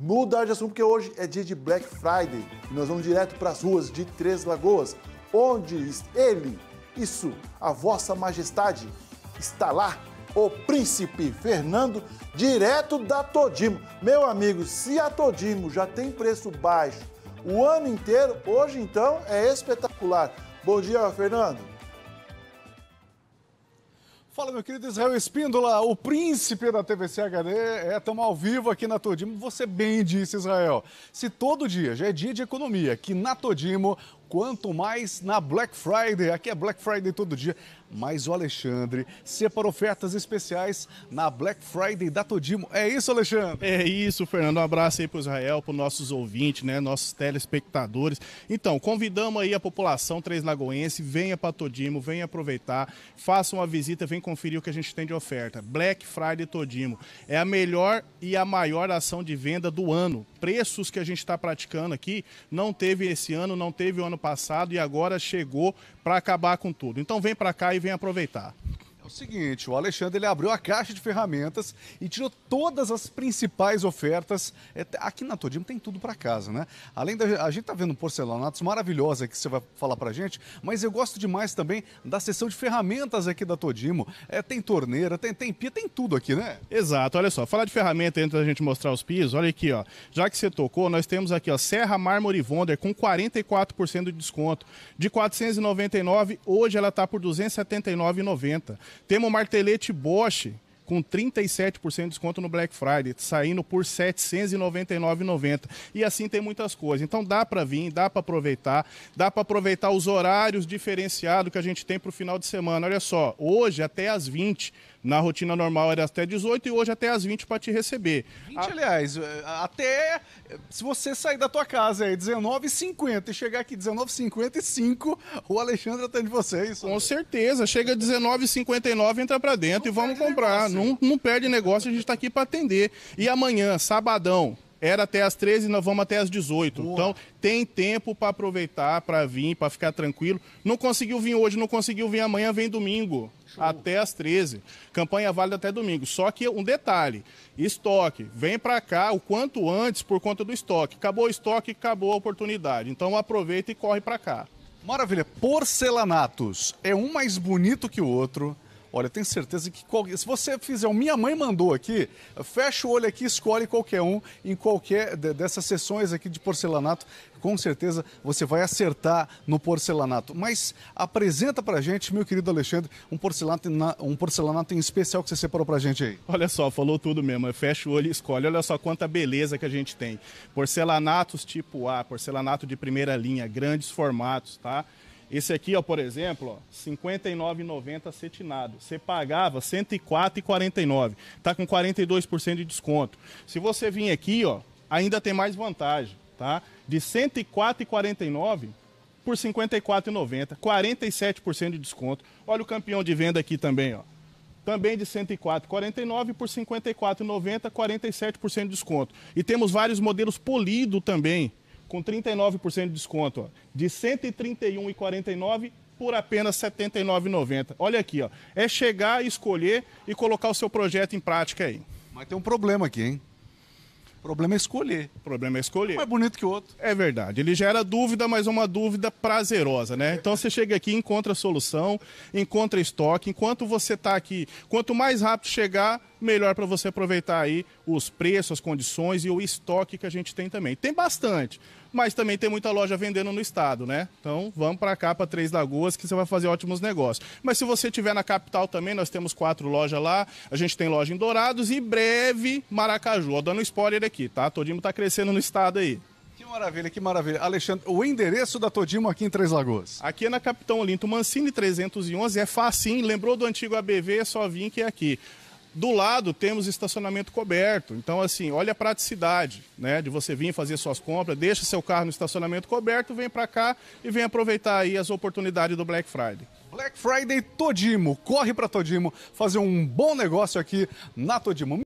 mudar de assunto, porque hoje é dia de Black Friday e nós vamos direto para as ruas de Três Lagoas, onde ele, isso, a Vossa Majestade, está lá, o príncipe Fernando, direto da Todimo. Meu amigo, se a Todimo já tem preço baixo o ano inteiro, hoje então é espetacular. Bom dia, Fernando. Fala, meu querido Israel Espíndola, o príncipe da TVC HD. É, estamos ao vivo aqui na Todimo. Você bem disse, Israel. Se todo dia já é dia de economia, que na Todimo quanto mais na Black Friday. Aqui é Black Friday todo dia, mas o Alexandre separa ofertas especiais na Black Friday da Todimo. É isso, Alexandre? É isso, Fernando. Um abraço aí para o Israel, para nossos ouvintes, né, nossos telespectadores. Então, convidamos aí a população Três Lagoense, venha para Todimo, venha aproveitar, faça uma visita, vem conferir o que a gente tem de oferta. Black Friday Todimo é a melhor e a maior ação de venda do ano. Preços que a gente está praticando aqui não teve esse ano, não teve o ano passado e agora chegou para acabar com tudo. Então vem para cá e vem aproveitar o seguinte, o Alexandre ele abriu a caixa de ferramentas e tirou todas as principais ofertas. É, aqui na Todimo tem tudo para casa, né? Além da a gente tá vendo porcelanatos maravilhosa que você vai falar pra gente, mas eu gosto demais também da seção de ferramentas aqui da Todimo. É, tem torneira, tem, tem pia, tem tudo aqui, né? Exato, olha só. Falar de ferramenta antes da gente mostrar os pisos, olha aqui, ó. Já que você tocou, nós temos aqui, ó, Serra Mármore vonder com 44% de desconto. De 499, hoje ela tá por 279,90. Temos o martelete Bosch com 37% de desconto no Black Friday, saindo por R$ 799,90. E assim tem muitas coisas. Então dá para vir, dá para aproveitar, dá para aproveitar os horários diferenciados que a gente tem para o final de semana. Olha só, hoje até às 20 na rotina normal era até 18 e hoje até as 20 para te receber. 20, a... aliás, eh, até se você sair da tua casa aí 19h50 e chegar aqui 19h55, o Alexandre atende tá vocês. É Com certeza, chega 19h59, entra para dentro não e vamos comprar. Não, não perde negócio, a gente está aqui para atender. E amanhã, sabadão, era até às 13, nós vamos até às 18. Boa. Então, tem tempo para aproveitar, para vir, para ficar tranquilo. Não conseguiu vir hoje, não conseguiu vir amanhã, vem domingo. Show. Até às 13. Campanha válida até domingo. Só que um detalhe: estoque. Vem para cá o quanto antes por conta do estoque. Acabou o estoque, acabou a oportunidade. Então aproveita e corre para cá. Maravilha. Porcelanatos é um mais bonito que o outro Olha, tenho certeza que qual... se você fizer o Minha Mãe Mandou aqui, fecha o olho aqui, escolhe qualquer um em qualquer dessas sessões aqui de porcelanato. Com certeza você vai acertar no porcelanato. Mas apresenta pra gente, meu querido Alexandre, um porcelanato, um porcelanato em especial que você separou pra gente aí. Olha só, falou tudo mesmo. É, fecha o olho e escolhe. Olha só quanta beleza que a gente tem. Porcelanatos tipo A, porcelanato de primeira linha, grandes formatos, tá? Esse aqui, ó, por exemplo, R$ 59,90 acetinado Você pagava R$ 104,49. Tá com 42% de desconto. Se você vir aqui, ó, ainda tem mais vantagem, tá? De R$ 104,49 por R$ 54,90, 47% de desconto. Olha o campeão de venda aqui também, ó. Também de 104,49 por 54,90, 47% de desconto. E temos vários modelos polido também, com 39% de desconto, ó, de R$ 131,49 por apenas R$ 79,90. Olha aqui, ó, é chegar, escolher e colocar o seu projeto em prática aí. Mas tem um problema aqui, hein? O problema é escolher. O problema é escolher. Um mais é bonito que o outro. É verdade. Ele gera dúvida, mas uma dúvida prazerosa, né? Então você chega aqui, encontra a solução, encontra estoque. Enquanto você está aqui, quanto mais rápido chegar, melhor para você aproveitar aí os preços, as condições e o estoque que a gente tem também. Tem bastante, mas também tem muita loja vendendo no estado, né? Então vamos para cá, para Três Lagoas, que você vai fazer ótimos negócios. Mas se você estiver na capital também, nós temos quatro lojas lá. A gente tem loja em Dourados e breve Maracaju. Ó, dando spoiler aqui aqui, tá? Todimo tá crescendo no estado aí. Que maravilha, que maravilha. Alexandre, o endereço da Todimo aqui em Três Lagoas? Aqui é na Capitão Olinto Mancini 311, é facinho, lembrou do antigo ABV, é só vir que é aqui. Do lado temos estacionamento coberto, então assim, olha a praticidade, né, de você vir fazer suas compras, deixa seu carro no estacionamento coberto, vem para cá e vem aproveitar aí as oportunidades do Black Friday. Black Friday Todimo, corre para Todimo fazer um bom negócio aqui na Todimo.